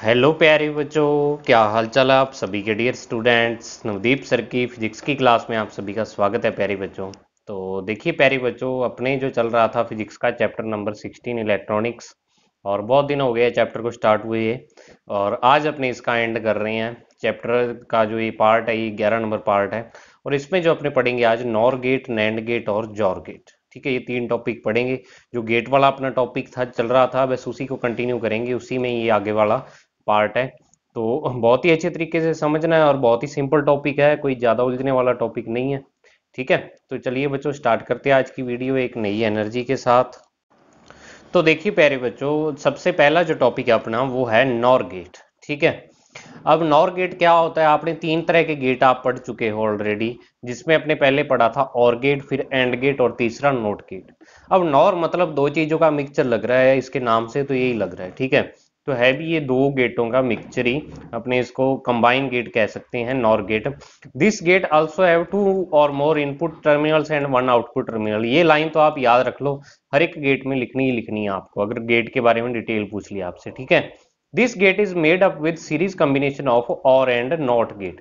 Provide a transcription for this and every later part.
hello प्यारे बच्चों क्या हालचाल आप सभी के डियर स्टूडेंट्स नवदीप सर की फिजिक्स की क्लास में आप सभी का स्वागत है प्यारे बच्चों तो देखिए प्यारे बच्चों अपने जो चल रहा था फिजिक्स का चैप्टर नंबर सिक्सटीन इलेक्ट्रॉनिक्स और बहुत दिन हो गया चैप्टर को स्टार्ट हुए है और आज अपने इसका एंड कर रहे हैं चैप्टर का जो ये पार्ट है ये ग्यारह नंबर पार्ट है और इसमें जो अपने पढ़ेंगे आज नॉर गेट नैंड गेट और जॉर गेट ठीक है ये तीन टॉपिक पढ़ेंगे जो गेट वाला अपना टॉपिक था चल रहा था बस उसी को कंटिन्यू करेंगे उसी में ये आगे वाला पार्ट है तो बहुत ही अच्छे तरीके से समझना है और बहुत ही सिंपल टॉपिक है कोई ज़्यादा उलझने वाला टॉपिक नहीं है ठीक है तो चलिए बच्चों स्टार्ट करते हैं आज की वीडियो एक नई एनर्जी के साथ तो देखिए प्यारे बच्चों सबसे पहला जो टॉपिक है अपना वो है नॉर गेट ठीक है अब नॉर गेट क्या होता है आपने तीन तरह के गेट आप पढ़ चुके हो ऑलरेडी जिसमें अपने पहले पढ़ा था और गेट फिर एंड गेट और तीसरा नोट गेट अब नॉर मतलब दो चीजों का मिक्सचर लग रहा है इसके नाम से तो यही लग रहा है ठीक है तो है भी ये दो गेटों का मिक्सचर ही अपने इसको कंबाइन गेट कह सकते हैं NOR gate this gate also have two or more input terminals and one output terminal ये लाइन तो आप याद रख लो हर एक गेट में लिखनी ही लिखनी है आपको अगर गेट के बारे में डिटेल पूछ लिया आपसे ठीक है this gate is made up with series combination of OR and NOT gate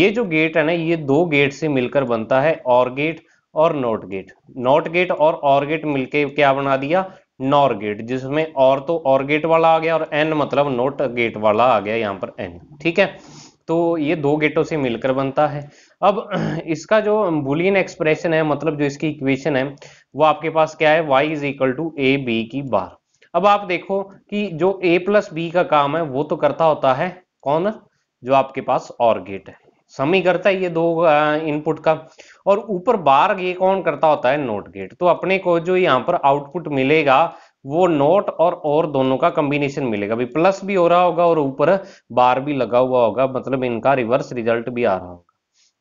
ये जो गेट है ना ये दो गेट से मिलकर बनता है और गेट और नॉट गेट नॉट गेट और और गेट मिलके क्या बना दिया नॉर गेट जिसमें और तो और गेट वाला आ गया और एन मतलब नोट गेट वाला आ गया यहाँ पर एन ठीक है तो ये दो गेटों से मिलकर बनता है अब इसका जो बुलियन एक्सप्रेशन है मतलब जो इसकी इक्वेशन है वो आपके पास क्या है Y is equal to A B की बार अब आप देखो कि जो ए प्लस बी का काम है वो तो करता होता है कौन जो आपके पास और गेट है सम ही करता है ये दो इनपुट का और ऊपर बार ये कौन करता होता है नोट गेट तो अपने को जो यहाँ पर आउटपुट मिलेगा वो नोट और और दोनों का कॉम्बिनेशन मिलेगा भी प्लस भी हो रहा होगा और ऊपर बार भी लगा हुआ होगा मतलब इनका रिवर्स रिजल्ट भी आ रहा होगा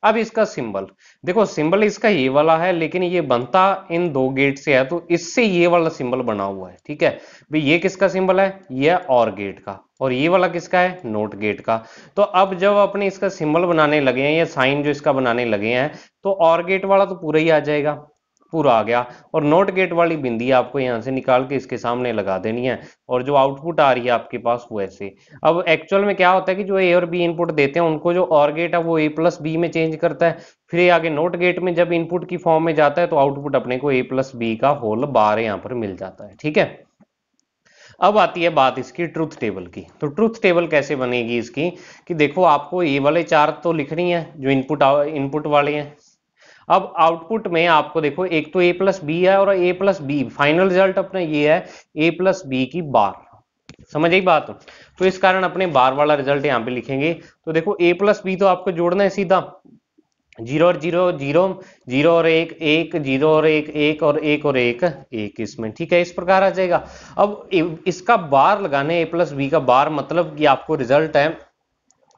अब इसका सिंबल देखो सिंबल इसका ये वाला है लेकिन ये बनता इन दो गेट से है तो इससे ये वाला सिंबल बना हुआ है ठीक है भाई ये किसका सिंबल है ये और गेट का और ये वाला किसका है नोट गेट का तो अब जब अपने इसका सिंबल बनाने लगे हैं या साइन जो इसका बनाने लगे हैं तो और गेट वाला तो पूरा ही आ जाएगा पूरा आ गया और नोट गेट वाली बिंदी आपको यहाँ से निकाल के इसके सामने लगा देनी है और जो आउटपुट आ रही है आपके पास वो ऐसे अब एक्चुअल में क्या होता है कि जो ए और बी इनपुट देते हैं उनको जो और गेट है वो ए प्लस बी में चेंज करता है फिर ये आगे नोट गेट में जब इनपुट की फॉर्म में जाता है तो आउटपुट अपने को ए प्लस बी का होल बार यहाँ पर मिल जाता है ठीक है अब आती है बात इसकी ट्रुथ टेबल की तो ट्रुथ टेबल कैसे बनेगी इसकी कि देखो आपको ये वाले चार तो लिखनी है जो इनपुट इनपुट वाले हैं अब आउटपुट में आपको देखो एक तो ए प्लस बी है और A plus B final result अपना ये है ए प्लस बी की बार समझ आई बात तो इस कारण अपने बार वाला रिजल्ट यहाँ पे लिखेंगे तो देखो ए प्लस बी तो आपको जोड़ना है सीधा जीरो और जीरो जीरो जीरो और एक एक जीरो और एक एक और एक और एक एक इसमें ठीक है इस प्रकार आ जाएगा अब इसका बार लगाने ए प्लस बी का बार मतलब कि आपको रिजल्ट है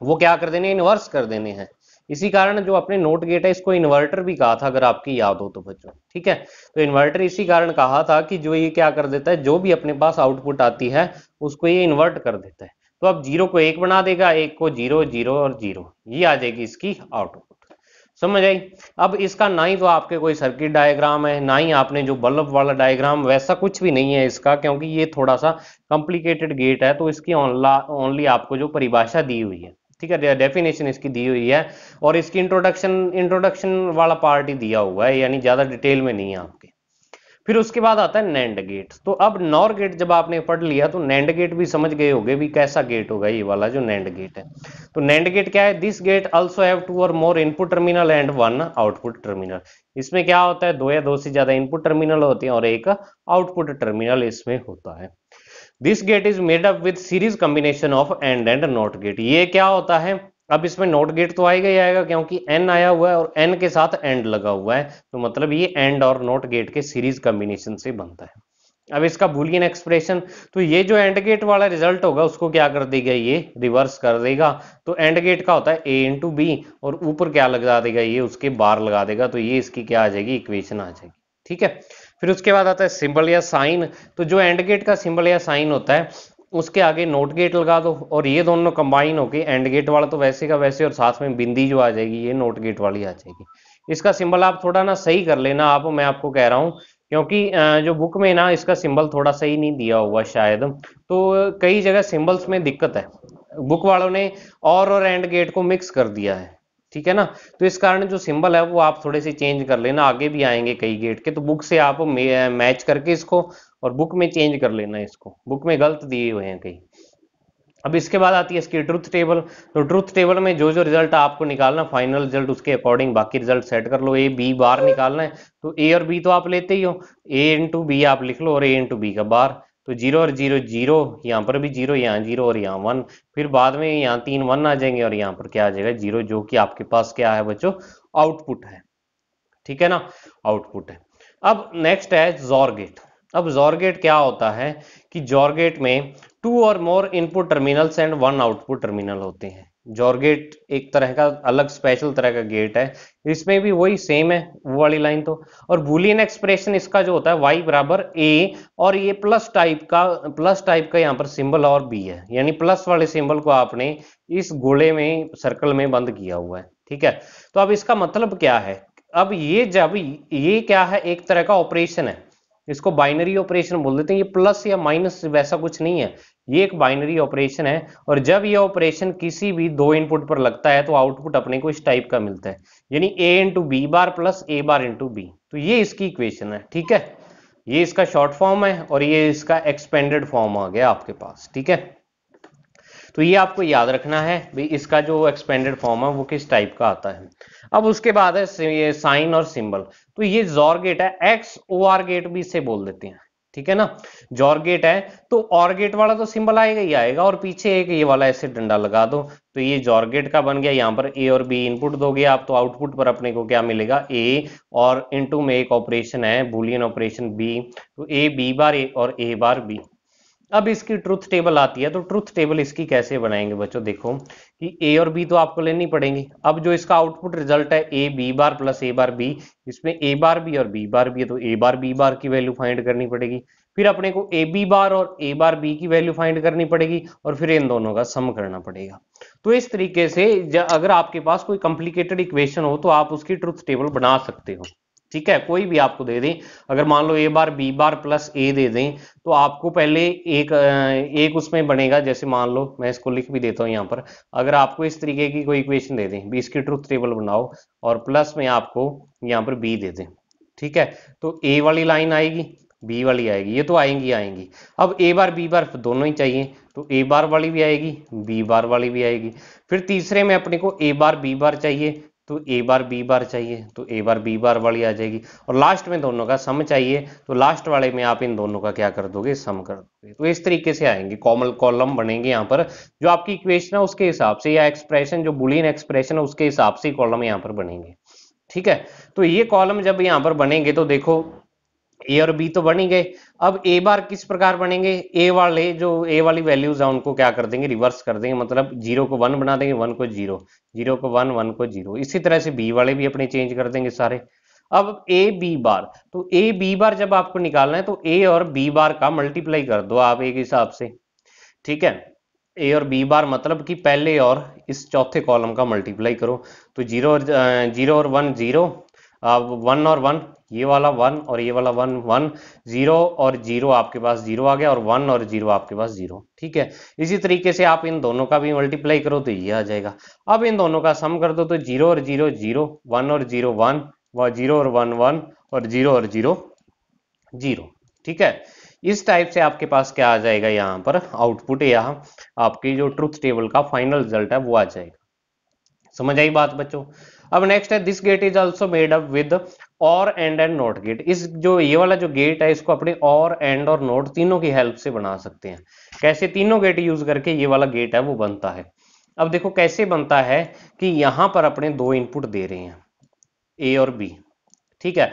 वो क्या कर देने इनवर्स कर देने हैं इसी कारण जो अपने नोट गेट है इसको इन्वर्टर भी कहा था अगर आपकी याद हो तो बच्चों ठीक है तो इन्वर्टर इसी कारण कहा था कि जो ये क्या कर देता है जो भी अपने पास आउटपुट आती है उसको ये इन्वर्ट कर देता है तो अब जीरो को एक बना देगा एक को जीरो जीरो और जीरो ये आ जाएगी इसकी आउटपुट समझ आई अब इसका ना ही तो आपके कोई सर्किट डायग्राम है ना ही आपने जो बल्ब वाला डायग्राम वैसा कुछ भी नहीं है इसका क्योंकि ये थोड़ा सा कॉम्प्लिकेटेड गेट है तो इसकी ओनली आपको जो परिभाषा दी हुई है ठीक है डेफिनेशन इसकी दी हुई है और इसकी इंट्रोडक्शन इंट्रोडक्शन वाला पार्ट ही दिया हुआ है यानी ज्यादा डिटेल में नहीं है आपके फिर उसके बाद आता है नैंड गेट तो अब नॉर गेट जब आपने पढ़ लिया तो नैंड गेट भी समझ गए होंगे भी कैसा गेट होगा ये वाला जो नैंड गेट है तो नैंड गेट क्या है this gate also have two or more input terminal and one output terminal इसमें क्या होता है दो या दो से ज्यादा इनपुट टर्मिनल होते हैं और एक आउटपुट टर्मिनल इसमें होता है this gate is made up with series combination of AND and NOT gate ये क्या होता है अब इसमें नॉट गेट तो आएगा ही आएगा क्योंकि एन आया हुआ है और एन के साथ एंड लगा हुआ है तो मतलब ये एंड और नॉट गेट के सीरीज कॉम्बिनेशन से बनता है अब इसका बुलियन एक्सप्रेशन तो ये जो एंड गेट वाला रिजल्ट होगा उसको क्या कर देगा ये रिवर्स कर देगा तो एंड गेट का होता है ए इंटू बी और ऊपर क्या लगा देगा ये उसके बार लगा देगा तो ये इसकी क्या आ जाएगी इक्वेशन आ जाएगी ठीक है फिर उसके बाद आता है सिंबल या साइन तो जो एंड गेट का सिंबल या साइन होता है उसके आगे नोट गेट लगा दो और ये दोनों कंबाइन होके एंड गेट वाला तो वैसे का वैसे और साथ में बिंदी जो आ जाएगी ये नोट गेट वाली आ जाएगी इसका सिंबल आप थोड़ा ना सही कर लेना आप मैं आपको कह रहा हूँ क्योंकि जो बुक में ना इसका सिंबल थोड़ा सही नहीं दिया हुआ शायद तो कई जगह सिंबल्स में दिक्कत है बुक वालों ने और और एंड गेट को मिक्स कर दिया है ठीक है ना तो इस कारण जो सिंबल है वो आप थोड़े से चेंज कर लेना आगे भी आएंगे कई गेट के तो बुक से आप मैच करके इसको और बुक में चेंज कर लेना इसको बुक में गलत दिए हुए हैं कई अब इसके बाद आती है इसकी ट्रुथ टेबल तो ट्रुथ टेबल में जो जो रिजल्ट आपको निकालना फाइनल रिजल्ट उसके अकॉर्डिंग बाकी रिजल्ट सेट कर लो ए बी बार निकालना है तो ए और बी तो आप लेते ही हो ए इंटू बी आप लिख लो और ए इंटू बी का बार तो जीरो और जीरो जीरो यहाँ पर भी जीरो यहाँ जीरो और यहाँ वन फिर बाद में यहाँ तीन वन आ जाएंगे और यहाँ पर क्या आ जाएगा जीरो जो कि आपके पास क्या है बच्चों आउटपुट है ठीक है ना आउटपुट है अब नेक्स्ट है जॉर्गेट अब जोर क्या होता है कि जॉर्गेट में two or more input terminals and one output terminal होते हैं जॉर्गेट एक तरह का अलग स्पेशल तरह का गेट है इसमें भी वही सेम है वो वाली लाइन तो और बुलियन एक्सप्रेशन इसका जो होता है वाई बराबर ए और ये प्लस टाइप का प्लस टाइप का यहाँ पर सिंबल और बी है यानी प्लस वाले सिंबल को आपने इस गोले में सर्कल में बंद किया हुआ है ठीक है तो अब इसका मतलब क्या है अब ये जब ये क्या है एक तरह का ऑपरेशन है इसको बाइनरी ऑपरेशन बोल देते हैं ये प्लस या माइनस वैसा कुछ नहीं है ये एक बाइनरी ऑपरेशन है और जब ये ऑपरेशन किसी भी दो इनपुट पर लगता है तो आउटपुट अपने को इस टाइप का मिलता है यानी A into B bar plus A bar into B तो ये इसकी इक्वेशन है ठीक है ये इसका शॉर्ट फॉर्म है और ये इसका एक्सपेंडेड फॉर्म आ गया आपके पास ठीक है तो ये आपको याद रखना है भाई इसका जो एक्सपेंडेड फॉर्म है वो किस टाइप का आता है अब उसके बाद है ये साइन और सिंबल तो ये जॉर गेट है एक्स ओ आर गेट भी इसे बोल देते हैं ठीक है ना जॉर्गेट है तो ऑर्गेट वाला तो सिंबल आएगा ही आएगा और पीछे एक ये वाला ऐसे डंडा लगा दो तो ये जॉर्गेट का बन गया यहां पर ए और बी इनपुट दोगे आप तो आउटपुट पर अपने को क्या मिलेगा ए और इनटू में एक ऑपरेशन है बुलियन ऑपरेशन बी तो ए बी बार ए और ए बार बी अब इसकी ट्रुथ टेबल आती है तो ट्रुथ टेबल इसकी कैसे बनाएंगे बच्चों देखो कि ए और बी तो आपको लेनी पड़ेंगी अब जो इसका आउटपुट रिजल्ट है A B bar plus A bar B इसमें ए बार बी और बी बार बी है तो ए बार बी बार की वैल्यू फाइंड करनी पड़ेगी फिर अपने को ए बी बार और ए बार बी की वैल्यू फाइंड करनी पड़ेगी और फिर इन दोनों का सम करना पड़ेगा तो इस तरीके से अगर आपके पास कोई कॉम्प्लिकेटेड इक्वेशन हो तो आप उसकी ट्रुथ टेबल बना सकते हो ठीक है कोई भी आपको दे दें अगर मान लो ए बार बी बार प्लस ए दे दें तो आपको पहले एक एक उसमें बनेगा जैसे मान लो मैं इसको लिख भी देता हूं यहाँ पर अगर आपको इस तरीके की कोई इक्वेशन दे दें बी इसकी ट्रुथ टेबल बनाओ और प्लस में आपको यहाँ पर बी दे दें ठीक है तो ए वाली लाइन आएगी बी वाली आएगी ये तो आएंगी आएंगी अब ए बार बी बार दोनों ही चाहिए तो ए बार वाली भी आएगी बी बार वाली भी आएगी फिर तीसरे में अपने को ए बार बी बार चाहिए तो ए बार बी बार चाहिए तो ए बार बी बार वाली आ जाएगी और लास्ट में दोनों का सम चाहिए तो लास्ट वाले में आप इन दोनों का क्या कर दोगे सम कर दोगे तो इस तरीके से आएंगे कॉमल कॉलम बनेंगे यहाँ पर जो आपकी इक्वेशन है उसके हिसाब से या एक्सप्रेशन जो बुलियन एक्सप्रेशन है उसके हिसाब से कॉलम यहाँ पर बनेंगे ठीक है तो ये कॉलम जब यहाँ पर बनेंगे तो देखो ए और बी तो बन ही गए अब ए बार किस प्रकार बनेंगे ए वाले जो ए वाली वैल्यूज है उनको क्या कर देंगे रिवर्स कर देंगे मतलब जीरो को वन बना देंगे वन को जीरो जीरो को वन वन को जीरो इसी तरह से बी वाले भी अपने चेंज कर देंगे सारे अब ए बी बार तो ए बी बार जब आपको निकालना है तो ए और बी बार का मल्टीप्लाई कर दो आप एक हिसाब से ठीक है ए और बी बार मतलब कि पहले और इस चौथे कॉलम का मल्टीप्लाई करो तो जीरो जीरो और वन जीरो अब वन और वन ये वाला वन और ये वाला वन वन जीरो और जीरो आपके पास जीरो आ गया और वन और जीरो आपके पास जीरो ठीक है इसी तरीके से आप इन दोनों का भी मल्टीप्लाई करो तो ये आ जाएगा अब इन दोनों का सम कर दो तो जीरो और जीरो जीरो वन और जीरो वन व जीरो और वन वन और जीरो और जीरो जीरो ठीक है इस टाइप से आपके पास क्या आ जाएगा यहाँ पर आउटपुट यहां आपकी जो ट्रुथ टेबल का फाइनल रिजल्ट है वो आ जाएगा समझ आई बात बच्चों अब नेक्स्ट है this gate is also made up with OR AND and NOT gate इस जो ये वाला जो गेट है इसको अपने और एंड और नोट तीनों की हेल्प से बना सकते हैं कैसे तीनों गेट यूज करके ये वाला गेट है वो बनता है अब देखो कैसे बनता है कि यहां पर अपने दो इनपुट दे रहे हैं ए और बी ठीक है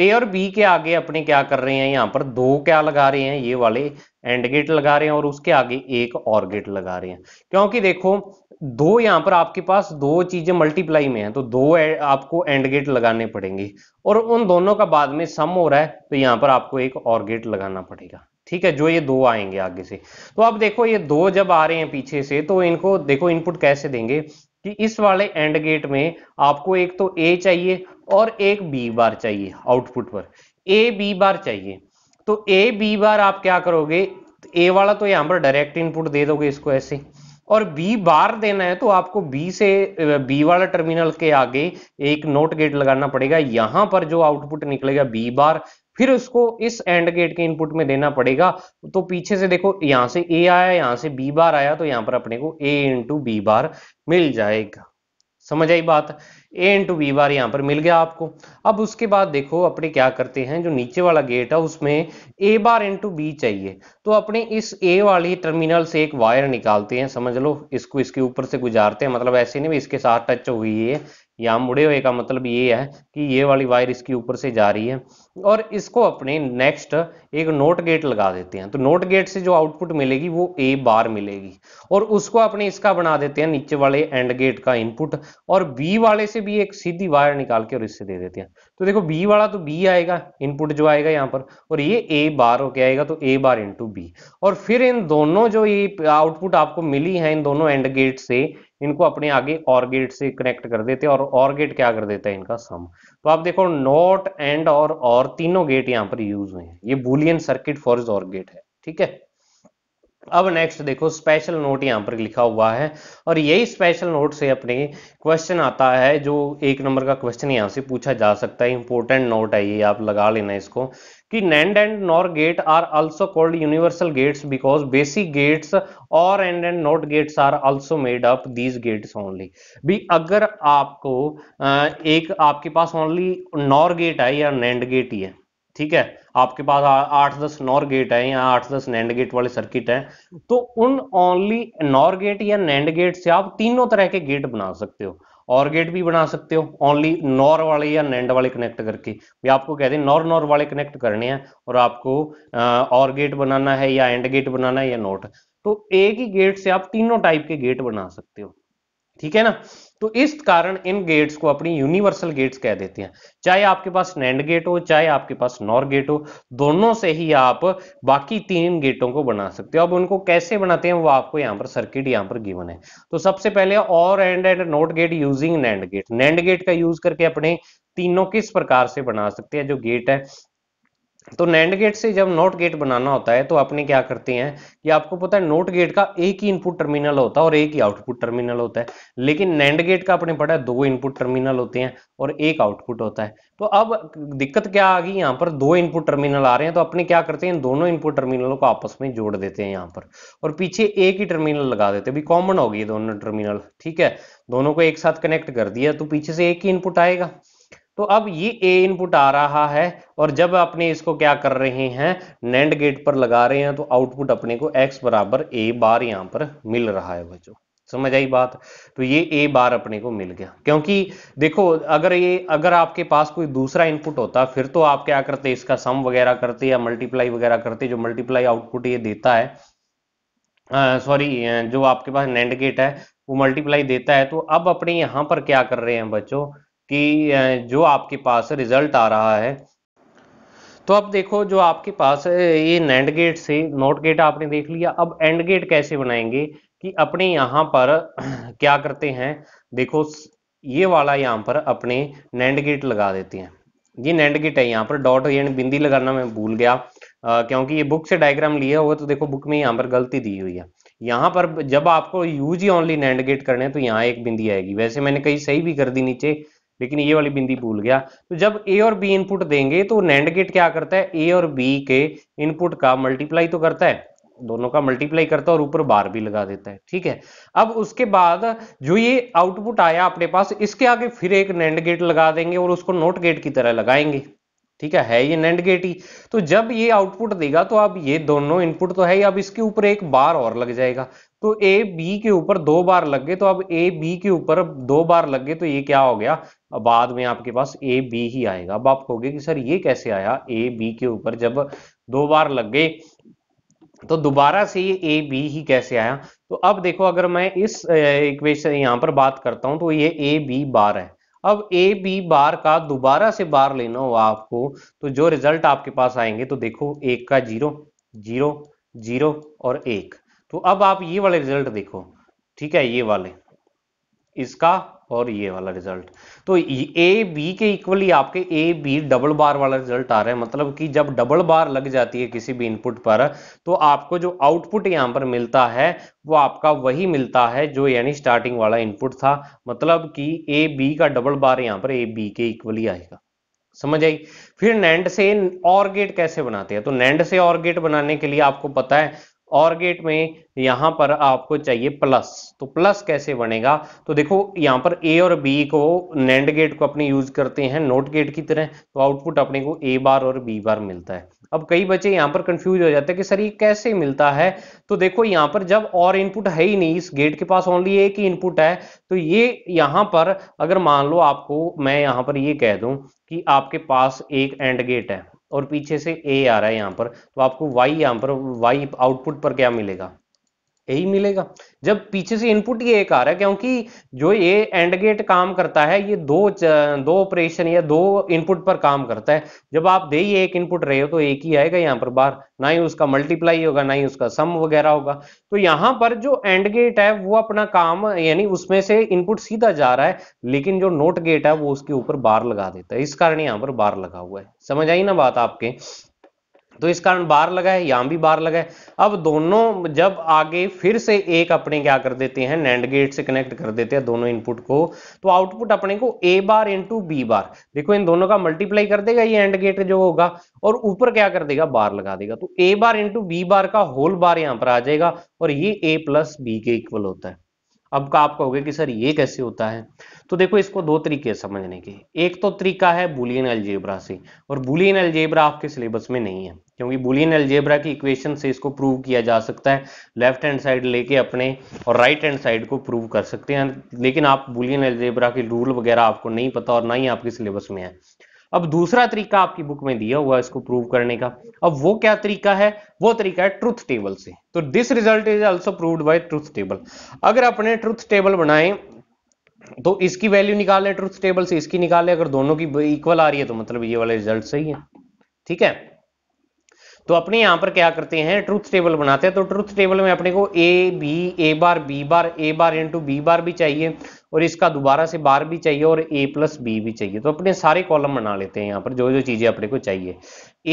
ए और बी के आगे अपने क्या कर रहे हैं यहां पर दो क्या लगा रहे हैं ये वाले एंड गेट लगा रहे हैं और उसके आगे एक और गेट लगा रहे हैं क्योंकि देखो दो यहां पर आपके पास दो चीजें मल्टीप्लाई में है तो दो आपको एंड गेट लगाने पड़ेंगे और उन दोनों का बाद में सम हो रहा है तो यहां पर आपको एक और गेट लगाना पड़ेगा ठीक है जो ये दो आएंगे आगे से तो आप देखो ये दो जब आ रहे हैं पीछे से तो इनको देखो इनपुट कैसे देंगे कि इस वाले एंड गेट में आपको एक तो ए चाहिए और एक बी बार चाहिए आउटपुट पर ए बी बार चाहिए तो ए बी बार आप क्या करोगे ए वाला तो यहां पर डायरेक्ट इनपुट दे दोगे इसको ऐसे और बी बार देना है तो आपको बी से बी वाला टर्मिनल के आगे एक नोट गेट लगाना पड़ेगा यहां पर जो आउटपुट निकलेगा बी बार फिर उसको इस एंड गेट के इनपुट में देना पड़ेगा तो पीछे से देखो यहां से ए आया यहां से बी बार आया तो यहां पर अपने को ए इंटू बी बार मिल जाएगा समझ आई बात ए इंटू बी बार यहाँ पर मिल गया आपको अब उसके बाद देखो अपने क्या करते हैं जो नीचे वाला गेट है उसमें ए बार इंटू बी चाहिए तो अपने इस ए वाली टर्मिनल से एक वायर निकालते हैं समझ लो इसको इसके ऊपर से गुजारते हैं मतलब ऐसे नहीं इसके साथ टच हुई है या मुड़े हुए का मतलब ये है कि ये वाली वायर इसके ऊपर से जा रही है और इसको अपने नेक्स्ट एक नोट गेट लगा देते हैं तो नोट गेट से जो आउटपुट मिलेगी वो ए बार मिलेगी और उसको अपने इसका बना देते हैं नीचे वाले एंड गेट का इनपुट और बी वाले से भी एक सीधी वायर निकाल के और इससे दे देते हैं तो देखो बी वाला तो बी आएगा इनपुट जो आएगा यहाँ पर और ये ए बार होके आएगा तो ए बार इंटू बी और फिर इन दोनों जो ये आउटपुट आपको मिली है इन दोनों एंड गेट से इनको अपने आगे और गेट से कनेक्ट कर देते और और गेट क्या कर देता है इनका सम तो आप देखो नॉट एंड और और तीनों गेट यहाँ पर यूज हुए हैं ये Boolean circuit for OR gate है ठीक है अब नेक्स्ट देखो स्पेशल नोट यहाँ पर लिखा हुआ है और यही स्पेशल नोट से अपने क्वेश्चन आता है जो एक नंबर का क्वेश्चन यहाँ से पूछा जा सकता है इंपॉर्टेंट नोट है ये आप लगा लेना इसको कि NAND and NOR gate are also called universal gates because basic gates OR AND and NOT gates are also made up these gates only भी अगर आपको एक आपके पास ओनली नॉर गेट है या नैंड गेट ही है ठीक है आपके पास आठ दस नॉर गेट है या आठ दस नैंड गेट वाले सर्किट है तो उन ओनली नॉर गेट या नैंड गेट से आप तीनों तरह के गेट बना सकते हो और गेट भी बना सकते हो ओनली नॉर वाले या नैंड वाले कनेक्ट करके भी आपको कह दें नॉर नॉर वाले कनेक्ट करने हैं और आपको और गेट बनाना है या एंड गेट बनाना है या नोट तो एक ही गेट से आप तीनों टाइप के गेट बना सकते हो ठीक है ना तो इस कारण इन गेट्स को अपनी यूनिवर्सल गेट्स कह देते हैं चाहे आपके पास नैंड गेट हो चाहे आपके पास नॉर गेट हो दोनों से ही आप बाकी तीन गेटों को बना सकते हो अब उनको कैसे बनाते हैं वो आपको यहां पर सर्किट यहां पर गिवन है तो सबसे पहले OR AND and NOT gate using NAND gate NAND gate का यूज करके अपने तीनों किस प्रकार से बना सकते हैं जो गेट है तो नैंड गेट से जब नोट गेट बनाना होता है तो आपने क्या करते हैं कि आपको पता है नोट गेट का एक ही इनपुट टर्मिनल होता है और एक ही आउटपुट टर्मिनल होता है लेकिन नैंड गेट का आपने पढ़ा है दो इनपुट टर्मिनल होते हैं और एक आउटपुट होता है तो अब दिक्कत क्या आ गई यहाँ पर दो इनपुट टर्मिनल आ रहे हैं तो अपने क्या करते हैं दोनों इनपुट टर्मिनलों को आपस में जोड़ देते हैं यहाँ पर और पीछे एक ही टर्मिनल लगा देते हैं भी कॉमन हो गई दोनों टर्मिनल ठीक है दोनों को एक साथ कनेक्ट कर दिया तो पीछे से एक ही इनपुट आएगा तो अब ये ए इनपुट आ रहा है और जब अपने इसको क्या कर रहे हैं नैंड गेट पर लगा रहे हैं तो आउटपुट अपने को एक्स बराबर ए बार यहाँ पर मिल रहा है बच्चों समझ आई बात तो ये ए बार अपने को मिल गया क्योंकि देखो अगर ये अगर आपके पास कोई दूसरा इनपुट होता फिर तो आप क्या करते इसका सम वगैरह करते या मल्टीप्लाई वगैरह करते जो मल्टीप्लाई आउटपुट ये देता है सॉरी जो आपके पास नैंड गेट है वो मल्टीप्लाई देता है तो अब अपने यहां पर क्या कर रहे हैं बच्चों कि जो आपके पास रिजल्ट आ रहा है तो अब देखो जो आपके पास ये नैंड गेट से नोट गेट आपने देख लिया अब एंड गेट कैसे बनाएंगे कि अपने यहाँ पर क्या करते हैं देखो ये वाला यहाँ पर अपने नैंड गेट लगा देते हैं ये नैंड गेट है यहाँ पर डॉट यानी बिंदी लगाना मैं भूल गया आ, क्योंकि ये बुक से डायग्राम लिया हुआ तो देखो बुक में यहाँ पर गलती दी हुई है यहाँ पर जब आपको यूज ही ओनली नैंड गेट करने हैं तो यहाँ एक बिंदी आएगी वैसे मैंने कहीं सही भी कर दी नीचे लेकिन ये वाली बिंदी भूल गया तो जब ए और बी इनपुट देंगे तो नैंड गेट क्या करता है ए और बी के इनपुट का मल्टीप्लाई तो करता है दोनों का मल्टीप्लाई करता है और ऊपर बार भी लगा देता है ठीक है अब उसके बाद जो ये आउटपुट आया अपने पास इसके आगे फिर एक नैंड गेट लगा देंगे और उसको नोट गेट की तरह लगाएंगे ठीक है है ये नैंड गेट ही तो जब ये आउटपुट देगा तो अब ये दोनों इनपुट तो है ही अब इसके ऊपर एक बार और लग जाएगा तो ए बी के ऊपर दो बार लग गए तो अब ए बी के ऊपर दो बार लग गए तो ये क्या हो गया बाद में आपके पास ए बी ही आएगा अब आप कहोगे कि सर ये कैसे आया ए बी के ऊपर जब दो बार लग गए तो दोबारा से ये ए बी ही कैसे आया तो अब देखो अगर मैं इस इक्वेशन यहाँ पर बात करता हूं तो ये ए बी बार है अब ए बी बार का दोबारा से बार लेना हो आपको तो जो रिजल्ट आपके पास आएंगे तो देखो एक का जीरो जीरो जीरो और एक तो अब आप ये वाले रिजल्ट देखो ठीक है ये वाले इसका और ये वाला रिजल्ट तो ए बी के इक्वली आपके ए बी डबल बार वाला रिजल्ट आ रहा है मतलब कि जब डबल बार लग जाती है किसी भी इनपुट पर तो आपको जो आउटपुट यहां पर मिलता है वो आपका वही मिलता है जो यानी स्टार्टिंग वाला इनपुट था मतलब कि ए बी का डबल बार यहां पर ए बी के इक्वली आएगा समझ आई फिर नैंड से और गेट कैसे बनाते हैं तो नैंड से और गेट बनाने के लिए आपको पता है और गेट में यहां पर आपको चाहिए प्लस तो प्लस कैसे बनेगा तो देखो यहां पर ए और बी को नैंड गेट को अपने यूज करते हैं नोट गेट की तरह तो आउटपुट अपने को ए बार और बी बार मिलता है अब कई बच्चे यहां पर कंफ्यूज हो जाते हैं कि सर ये कैसे मिलता है तो देखो यहाँ पर जब और इनपुट है ही नहीं इस गेट के पास ओनली एक ही इनपुट है तो ये यहां पर अगर मान लो आपको मैं यहाँ पर ये कह दूं कि आपके पास एक एंड गेट है और पीछे से ए आ रहा है यहाँ पर तो आपको वाई यहाँ पर वाई आउटपुट पर क्या मिलेगा यही मिलेगा जब पीछे से इनपुट ये एक आ रहा है क्योंकि जो ये एंड गेट काम करता है ये दो दो ऑपरेशन या दो इनपुट पर काम करता है जब आप दे ही एक इनपुट रहे हो तो एक ही आएगा यहाँ पर बाहर ना ही उसका मल्टीप्लाई होगा ना ही उसका सम वगैरह होगा तो यहाँ पर जो एंड गेट है वो अपना काम यानी उसमें से इनपुट सीधा जा रहा है लेकिन जो नोट गेट है वो उसके ऊपर बार लगा देता है इस कारण यहाँ पर बार लगा हुआ है समझ आई ना बात आपके तो इस कारण बार लगा है यहां भी बार लगा है अब दोनों जब आगे फिर से एक अपने क्या कर देते हैं नैंड गेट से कनेक्ट कर देते हैं दोनों इनपुट को तो आउटपुट अपने को ए बार इंटू बी बार देखो इन दोनों का मल्टीप्लाई कर देगा ये एंड गेट जो होगा और ऊपर क्या कर देगा बार लगा देगा तो ए बार इंटू बी बार का होल बार यहां पर आ जाएगा और ये ए प्लस बी के इक्वल होता है अब का आप कहोगे कि सर ये कैसे होता है तो देखो इसको दो तरीके समझने के एक तो तरीका है बुलियन एलजेब्रा से और बुलियन एलजेब्रा आपके सिलेबस में नहीं है क्योंकि बुलियन एलजेब्रा की इक्वेशन से इसको प्रूव किया जा सकता है लेफ्ट हैंड साइड लेके अपने और राइट हैंड साइड को प्रूव कर सकते हैं लेकिन आप बुलियन अलजेब्रा के रूल वगैरह आपको नहीं पता और ना ही आपके सिलेबस में है अब दूसरा तरीका आपकी बुक में दिया हुआ है इसको प्रूव करने का अब वो क्या तरीका है वो तरीका है ट्रुथ टेबल से तो this result is also proved by truth table अगर अपने ट्रुथ टेबल बनाए तो इसकी वैल्यू निकाल ले ट्रुथ टेबल से इसकी निकाल ले अगर दोनों की इक्वल आ रही है तो मतलब ये वाला रिजल्ट सही है ठीक है तो अपने यहां पर क्या करते हैं ट्रुथ टेबल बनाते हैं तो ट्रुथ टेबल में अपने को A B A bar B bar A bar into B bar भी चाहिए और इसका दोबारा से बार भी चाहिए और ए प्लस बी भी चाहिए तो अपने सारे कॉलम बना लेते हैं यहाँ पर जो जो चीजें अपने को चाहिए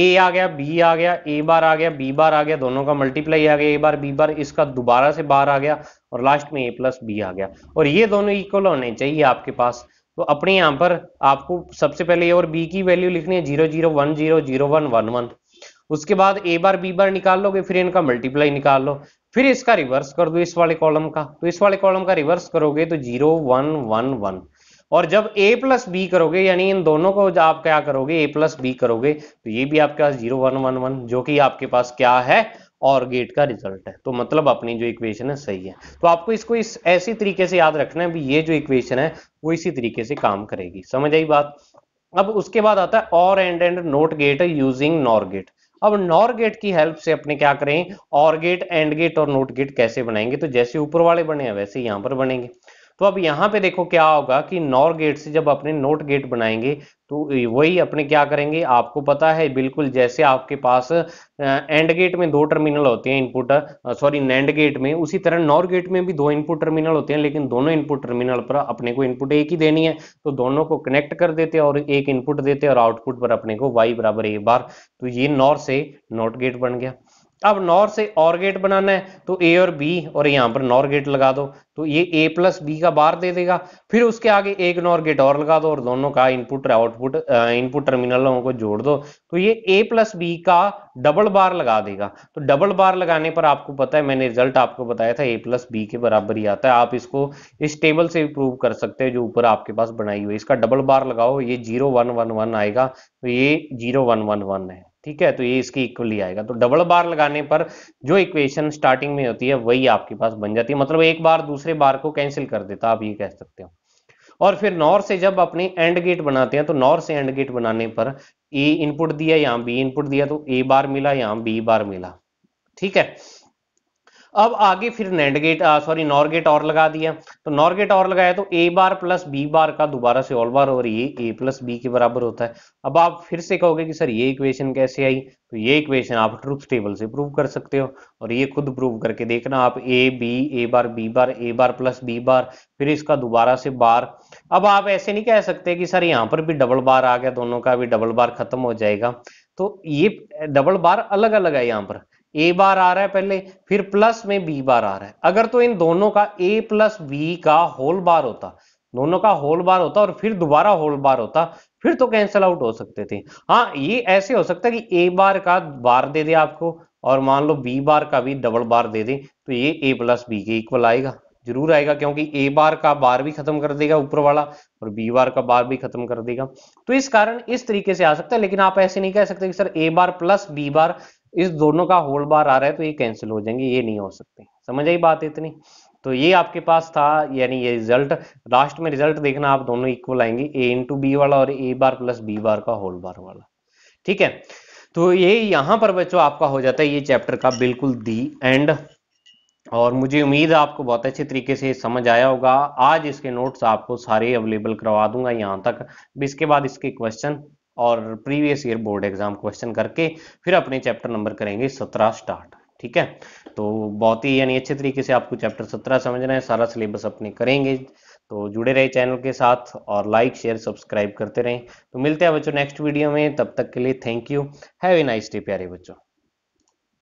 ए आ गया बी आ गया ए बार आ गया बी बार आ गया दोनों का मल्टीप्लाई आ गया ए बार बी बार इसका दोबारा से बार आ गया और लास्ट में ए प्लस बी आ गया और ये दोनों इक्वल होने चाहिए आपके पास तो अपने यहाँ पर आपको सबसे पहले ए और बी की वैल्यू लिखनी है zero zero one zero zero one one one उसके बाद ए बार बी बार निकाल लोगे फिर इनका मल्टीप्लाई निकाल लो फिर इसका रिवर्स कर दो इस वाले कॉलम का तो इस वाले कॉलम का रिवर्स करोगे तो जीरो वन वन वन और जब a प्लस बी करोगे यानी इन दोनों को जब आप क्या करोगे a प्लस बी करोगे तो ये भी आपके पास जीरो वन वन वन जो कि आपके पास क्या है और गेट का रिजल्ट है तो मतलब अपनी जो इक्वेशन है सही है तो आपको इसको इस ऐसी तरीके से याद रखना है भी ये जो इक्वेशन है वो इसी तरीके से काम करेगी समझ आई बात अब उसके बाद आता है OR AND and NOT gate using NOR gate अब नॉर गेट की हेल्प से अपने क्या करें और गेट एंड गेट और नोट गेट कैसे बनाएंगे तो जैसे ऊपर वाले बने हैं वैसे यहां पर बनेंगे तो अब यहाँ पे देखो क्या होगा कि नॉर गेट से जब अपने नोट गेट बनाएंगे तो वही अपने क्या करेंगे आपको पता है बिल्कुल जैसे आपके पास एंड गेट में दो टर्मिनल होते हैं इनपुट सॉरी नैंड गेट में उसी तरह नॉर गेट में भी दो इनपुट टर्मिनल होते हैं लेकिन दोनों इनपुट टर्मिनल पर अपने को इनपुट एक ही देनी है तो दोनों को कनेक्ट कर देते और एक इनपुट देते और आउटपुट पर अपने को वाई बराबर ए बार तो ये नॉर से नॉट गेट बन गया अब नॉर से और गेट बनाना है तो ए और बी और यहां पर नॉर गेट लगा दो तो ये ए प्लस बी का बार दे देगा फिर उसके आगे एक नॉर गेट और लगा दो और दोनों का इनपुट और आउटपुट इनपुट टर्मिनलों को जोड़ दो तो ये ए प्लस बी का डबल बार लगा देगा तो डबल बार लगाने पर आपको पता है मैंने रिजल्ट आपको बताया था ए प्लस बी के बराबर ही आता है आप इसको इस टेबल से प्रूव कर सकते हो जो ऊपर आपके पास बनाई हुई इसका डबल बार लगाओ ये जीरो वन वन वन आएगा तो ये जीरो वन वन वन है ठीक है तो ये इसकी इक्वली आएगा तो डबल बार लगाने पर जो इक्वेशन स्टार्टिंग में होती है वही आपके पास बन जाती है मतलब एक बार दूसरे बार को कैंसिल कर देता आप ये कह सकते हो और फिर नॉर से जब अपने एंड गेट बनाते हैं तो नॉर से एंड गेट बनाने पर ए इनपुट दिया या बी इनपुट दिया तो ए बार मिला या बी बार मिला ठीक है अब आगे फिर NAND gate sorry NOR gate और लगा दिया तो नॉर गेट और लगाया तो ए बार प्लस बी बार का दोबारा से ऑल बार और ये ए प्लस बी के बराबर होता है अब आप फिर से कहोगे कि सर ये इक्वेशन कैसे आई तो ये इक्वेशन आप ट्रूथ टेबल से प्रूव कर सकते हो और ये खुद प्रूव करके देखना आप A B A bar B bar A bar plus B bar फिर इसका दोबारा से बार अब आप ऐसे नहीं कह सकते कि सर यहाँ पर भी डबल बार आ गया दोनों का भी डबल बार खत्म हो जाएगा तो ये डबल बार अलग अलग है यहाँ पर ए बार आ रहा है पहले फिर प्लस में बी बार आ रहा है अगर तो इन दोनों का ए प्लस बी का होल बार होता दोनों का होल बार होता और फिर दोबारा होल बार होता फिर तो कैंसिल आउट हो सकते थे हाँ ये ऐसे हो सकता है कि ए बार का बार दे दे आपको और मान लो बी बार का भी डबल बार दे दे तो ये ए प्लस बी के इक्वल आएगा जरूर आएगा क्योंकि ए बार का बार भी खत्म कर देगा ऊपर वाला और बी बार का बार भी खत्म कर देगा तो इस कारण इस तरीके से आ सकता है लेकिन आप ऐसे नहीं कह सकते कि sir A bar plus B bar इस दोनों का होल बार आ रहा है तो ये कैंसिल हो जाएंगे ये नहीं हो सकते समझ आई बात इतनी तो ये आपके पास था यानी ये रिजल्ट लास्ट में रिजल्ट देखना आप दोनों इक्वल आएंगे ए इंटू बी वाला और ए बार प्लस बी बार का होल बार वाला ठीक है तो ये यहां पर बच्चों आपका हो जाता है ये चैप्टर का बिल्कुल दी एंड और मुझे उम्मीद है आपको बहुत अच्छे तरीके से समझ आया होगा आज इसके नोट्स आपको सारे अवेलेबल करवा दूंगा यहाँ तक इसके बाद इसके क्वेश्चन और previous year board exam question करके फिर अपने चैप्टर नंबर करेंगे सत्रह स्टार्ट ठीक है तो बहुत ही यानी अच्छे तरीके से आपको चैप्टर सत्रह समझना है सारा सिलेबस अपने करेंगे तो जुड़े रहे चैनल के साथ और लाइक शेयर सब्सक्राइब करते रहें तो मिलते हैं बच्चों नेक्स्ट वीडियो में तब तक के लिए thank you have a nice day प्यारे बच्चों